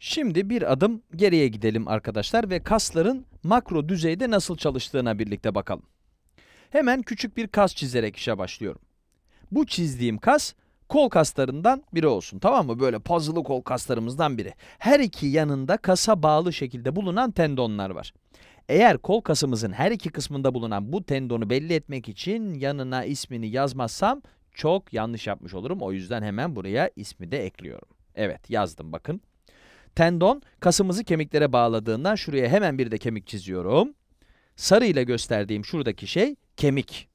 Şimdi bir adım geriye gidelim arkadaşlar ve kasların makro düzeyde nasıl çalıştığına birlikte bakalım. Hemen küçük bir kas çizerek işe başlıyorum. Bu çizdiğim kas kol kaslarından biri olsun tamam mı? Böyle puzzle'lı kol kaslarımızdan biri. Her iki yanında kasa bağlı şekilde bulunan tendonlar var. Eğer kol kasımızın her iki kısmında bulunan bu tendonu belli etmek için yanına ismini yazmazsam çok yanlış yapmış olurum. O yüzden hemen buraya ismi de ekliyorum. Evet yazdım bakın. Tendon kasımızı kemiklere bağladığından şuraya hemen bir de kemik çiziyorum. Sarı ile gösterdiğim şuradaki şey kemik.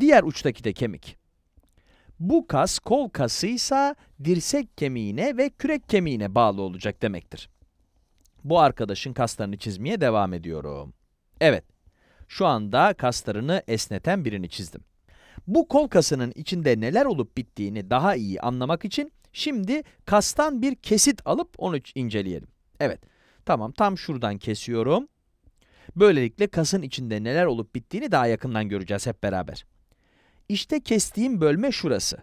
Diğer uçtaki de kemik. Bu kas kol kasıysa dirsek kemiğine ve kürek kemiğine bağlı olacak demektir. Bu arkadaşın kaslarını çizmeye devam ediyorum. Evet, şu anda kaslarını esneten birini çizdim. Bu kol kasının içinde neler olup bittiğini daha iyi anlamak için Şimdi kastan bir kesit alıp onu inceleyelim. Evet tamam tam şuradan kesiyorum. Böylelikle kasın içinde neler olup bittiğini daha yakından göreceğiz hep beraber. İşte kestiğim bölme şurası.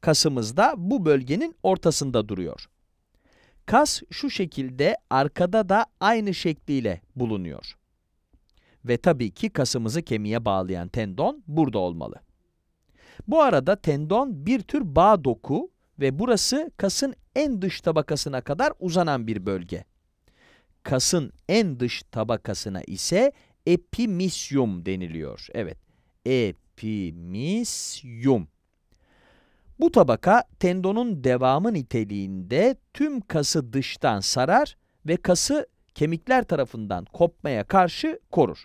Kasımız da bu bölgenin ortasında duruyor. Kas şu şekilde arkada da aynı şekliyle bulunuyor. Ve tabii ki kasımızı kemiğe bağlayan tendon burada olmalı. Bu arada tendon bir tür bağ doku ve burası kasın en dış tabakasına kadar uzanan bir bölge. Kasın en dış tabakasına ise epimisyum deniliyor. Evet, epimisyum. Bu tabaka tendonun devamı niteliğinde tüm kası dıştan sarar ve kası kemikler tarafından kopmaya karşı korur.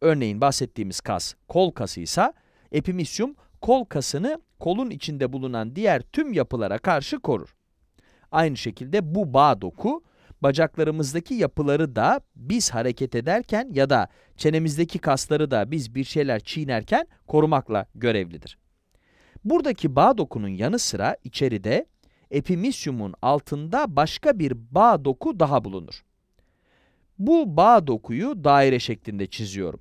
Örneğin bahsettiğimiz kas kol kasıysa epimisyum kol kasını kolun içinde bulunan diğer tüm yapılara karşı korur. Aynı şekilde bu bağ doku, bacaklarımızdaki yapıları da biz hareket ederken ya da çenemizdeki kasları da biz bir şeyler çiğnerken korumakla görevlidir. Buradaki bağ dokunun yanı sıra içeride epimisyumun altında başka bir bağ doku daha bulunur. Bu bağ dokuyu daire şeklinde çiziyorum.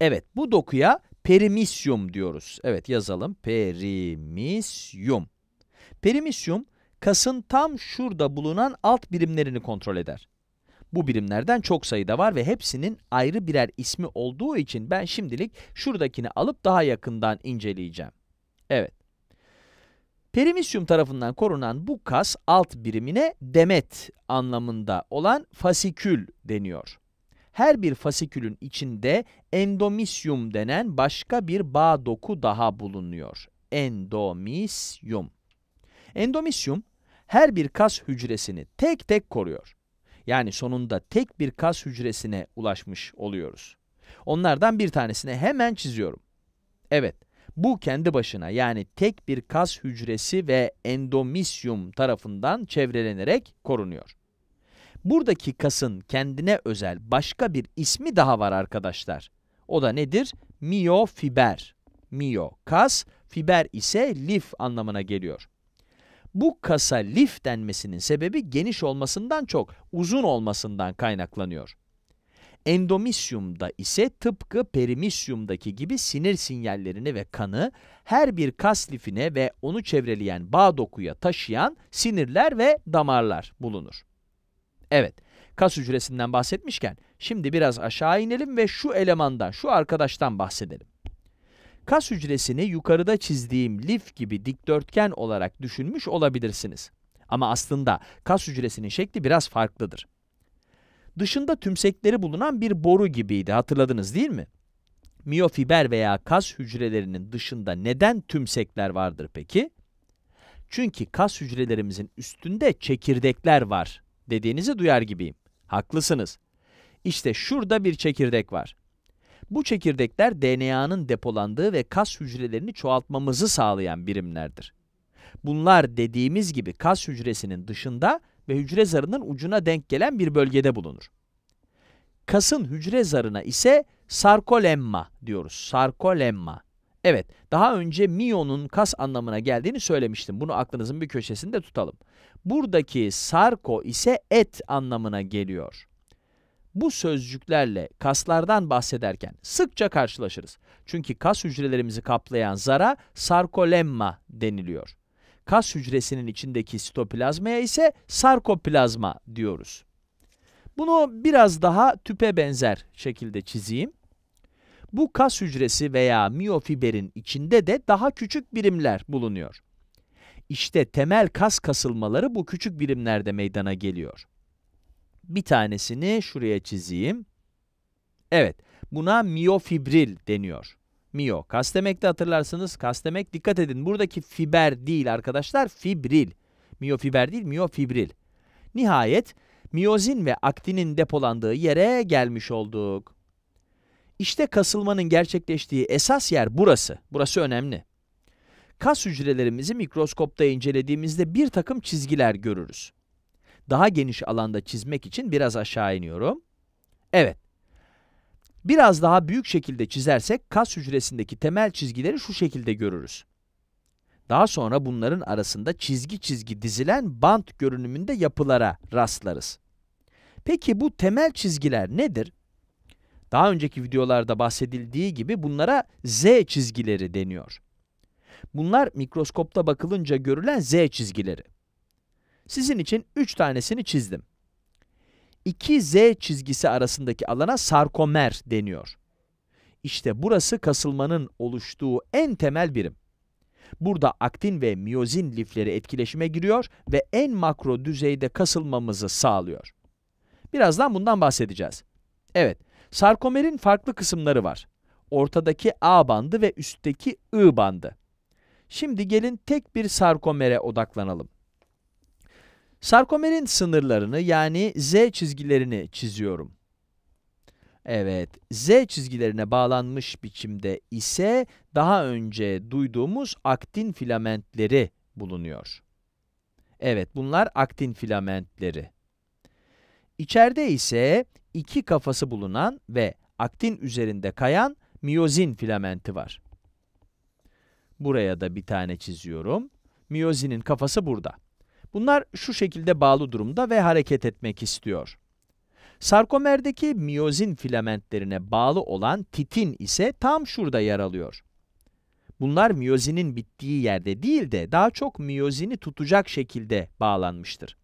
Evet, bu dokuya Perimisyum diyoruz. Evet yazalım. Perimisyum. Perimisyum kasın tam şurada bulunan alt birimlerini kontrol eder. Bu birimlerden çok sayıda var ve hepsinin ayrı birer ismi olduğu için ben şimdilik şuradakini alıp daha yakından inceleyeceğim. Evet. Perimisyum tarafından korunan bu kas alt birimine demet anlamında olan fasikül deniyor her bir fasikülün içinde endomisyum denen başka bir bağ doku daha bulunuyor. Endomisyum. Endomisyum her bir kas hücresini tek tek koruyor. Yani sonunda tek bir kas hücresine ulaşmış oluyoruz. Onlardan bir tanesini hemen çiziyorum. Evet, bu kendi başına yani tek bir kas hücresi ve endomisyum tarafından çevrelenerek korunuyor. Buradaki kasın kendine özel başka bir ismi daha var arkadaşlar. O da nedir? Miofiber. Mio, kas, fiber ise lif anlamına geliyor. Bu kasa lif denmesinin sebebi geniş olmasından çok uzun olmasından kaynaklanıyor. Endomisyumda ise tıpkı perimisyumdaki gibi sinir sinyallerini ve kanı her bir kas lifine ve onu çevreleyen bağ dokuya taşıyan sinirler ve damarlar bulunur. Evet, kas hücresinden bahsetmişken şimdi biraz aşağı inelim ve şu elemanda, şu arkadaştan bahsedelim. Kas hücresini yukarıda çizdiğim lif gibi dikdörtgen olarak düşünmüş olabilirsiniz. Ama aslında kas hücresinin şekli biraz farklıdır. Dışında tümsekleri bulunan bir boru gibiydi, hatırladınız değil mi? Miyofiber veya kas hücrelerinin dışında neden tümsekler vardır peki? Çünkü kas hücrelerimizin üstünde çekirdekler var dediğinizi duyar gibiyim. Haklısınız. İşte şurada bir çekirdek var. Bu çekirdekler DNA'nın depolandığı ve kas hücrelerini çoğaltmamızı sağlayan birimlerdir. Bunlar dediğimiz gibi kas hücresinin dışında ve hücre zarının ucuna denk gelen bir bölgede bulunur. Kasın hücre zarına ise sarkolemma diyoruz. Sarkolemma. Evet, daha önce miyonun kas anlamına geldiğini söylemiştim. Bunu aklınızın bir köşesinde tutalım. Buradaki sarko ise et anlamına geliyor. Bu sözcüklerle kaslardan bahsederken sıkça karşılaşırız. Çünkü kas hücrelerimizi kaplayan zara sarkolemma deniliyor. Kas hücresinin içindeki sitoplazmaya ise sarkoplazma diyoruz. Bunu biraz daha tüpe benzer şekilde çizeyim. Bu kas hücresi veya miyofiberin içinde de daha küçük birimler bulunuyor. İşte temel kas kasılmaları bu küçük birimlerde meydana geliyor. Bir tanesini şuraya çizeyim. Evet, buna miofibril deniyor. Mio, kas demek de hatırlarsınız. Kas demek, dikkat edin buradaki fiber değil arkadaşlar, fibril. Miofiber değil, miofibril. Nihayet, miyozin ve aktinin depolandığı yere gelmiş olduk. İşte kasılmanın gerçekleştiği esas yer burası. Burası önemli. Kas hücrelerimizi mikroskopta incelediğimizde bir takım çizgiler görürüz. Daha geniş alanda çizmek için biraz aşağı iniyorum. Evet. Biraz daha büyük şekilde çizersek kas hücresindeki temel çizgileri şu şekilde görürüz. Daha sonra bunların arasında çizgi çizgi dizilen bant görünümünde yapılara rastlarız. Peki bu temel çizgiler nedir? Daha önceki videolarda bahsedildiği gibi bunlara Z çizgileri deniyor. Bunlar mikroskopta bakılınca görülen Z çizgileri. Sizin için 3 tanesini çizdim. 2Z çizgisi arasındaki alana sarkomer deniyor. İşte burası kasılmanın oluştuğu en temel birim. Burada aktin ve miyozin lifleri etkileşime giriyor ve en makro düzeyde kasılmamızı sağlıyor. Birazdan bundan bahsedeceğiz. Evet, sarkomerin farklı kısımları var. Ortadaki A bandı ve üstteki I bandı. Şimdi gelin tek bir sarkomere odaklanalım. Sarkomerin sınırlarını yani Z çizgilerini çiziyorum. Evet, Z çizgilerine bağlanmış biçimde ise daha önce duyduğumuz aktin filamentleri bulunuyor. Evet, bunlar aktin filamentleri. İçeride ise iki kafası bulunan ve aktin üzerinde kayan miyozin filamenti var. Buraya da bir tane çiziyorum. Miyozinin kafası burada. Bunlar şu şekilde bağlı durumda ve hareket etmek istiyor. Sarkomerdeki miyozin filamentlerine bağlı olan titin ise tam şurada yer alıyor. Bunlar miyozinin bittiği yerde değil de daha çok miyozini tutacak şekilde bağlanmıştır.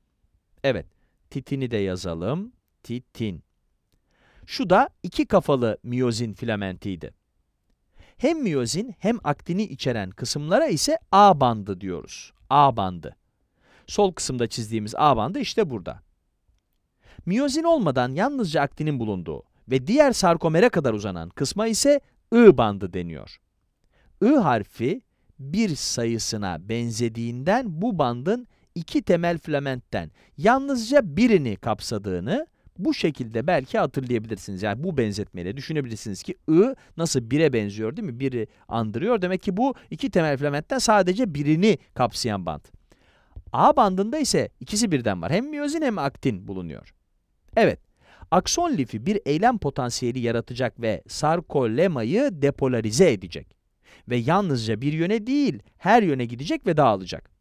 Evet, titini de yazalım. Titin. Şu da iki kafalı miyozin filamentiydi. Hem miyozin hem aktini içeren kısımlara ise A bandı diyoruz. A bandı. Sol kısımda çizdiğimiz A bandı işte burada. Miyozin olmadan yalnızca aktinin bulunduğu ve diğer sarkomere kadar uzanan kısma ise I bandı deniyor. I harfi bir sayısına benzediğinden bu bandın iki temel filamentten yalnızca birini kapsadığını bu şekilde belki hatırlayabilirsiniz. Yani bu benzetmeyle düşünebilirsiniz ki I nasıl bire benziyor değil mi? Biri andırıyor. Demek ki bu iki temel filamentten sadece birini kapsayan band. A bandında ise ikisi birden var. Hem miyozin hem aktin bulunuyor. Evet, akson lifi bir eylem potansiyeli yaratacak ve sarkolemayı depolarize edecek. Ve yalnızca bir yöne değil, her yöne gidecek ve dağılacak.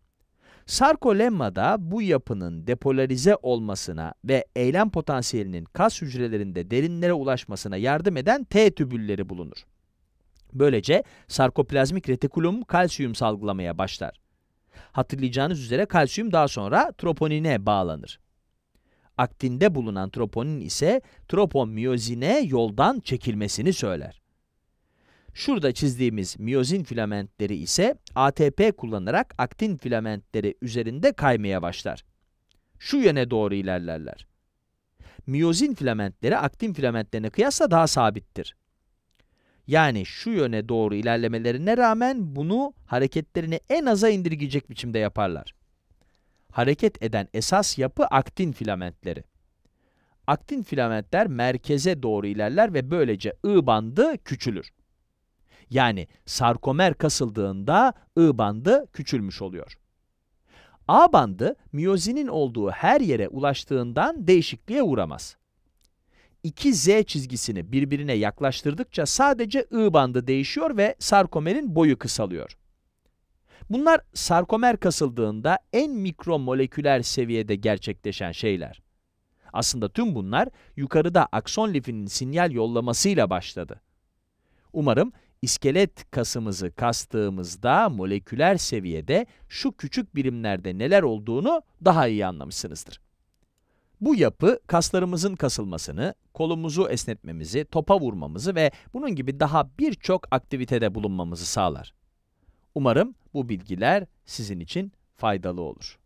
Sarkolemma'da bu yapının depolarize olmasına ve eylem potansiyelinin kas hücrelerinde derinlere ulaşmasına yardım eden T tübülleri bulunur. Böylece sarkoplazmik retikulum kalsiyum salgılamaya başlar. Hatırlayacağınız üzere kalsiyum daha sonra troponine bağlanır. Aktinde bulunan troponin ise tropomiyozine yoldan çekilmesini söyler. Şurada çizdiğimiz miyozin filamentleri ise ATP kullanarak aktin filamentleri üzerinde kaymaya başlar. Şu yöne doğru ilerlerler. Miyozin filamentleri aktin filamentlerine kıyasla daha sabittir. Yani şu yöne doğru ilerlemelerine rağmen bunu hareketlerini en aza indirgeyecek biçimde yaparlar. Hareket eden esas yapı aktin filamentleri. Aktin filamentler merkeze doğru ilerler ve böylece I bandı küçülür. Yani sarkomer kasıldığında I bandı küçülmüş oluyor. A bandı miyozinin olduğu her yere ulaştığından değişikliğe uğramaz. İki Z çizgisini birbirine yaklaştırdıkça sadece I bandı değişiyor ve sarkomerin boyu kısalıyor. Bunlar sarkomer kasıldığında en mikromoleküler seviyede gerçekleşen şeyler. Aslında tüm bunlar yukarıda akson lifinin sinyal yollamasıyla başladı. Umarım İskelet kasımızı kastığımızda moleküler seviyede şu küçük birimlerde neler olduğunu daha iyi anlamışsınızdır. Bu yapı kaslarımızın kasılmasını, kolumuzu esnetmemizi, topa vurmamızı ve bunun gibi daha birçok aktivitede bulunmamızı sağlar. Umarım bu bilgiler sizin için faydalı olur.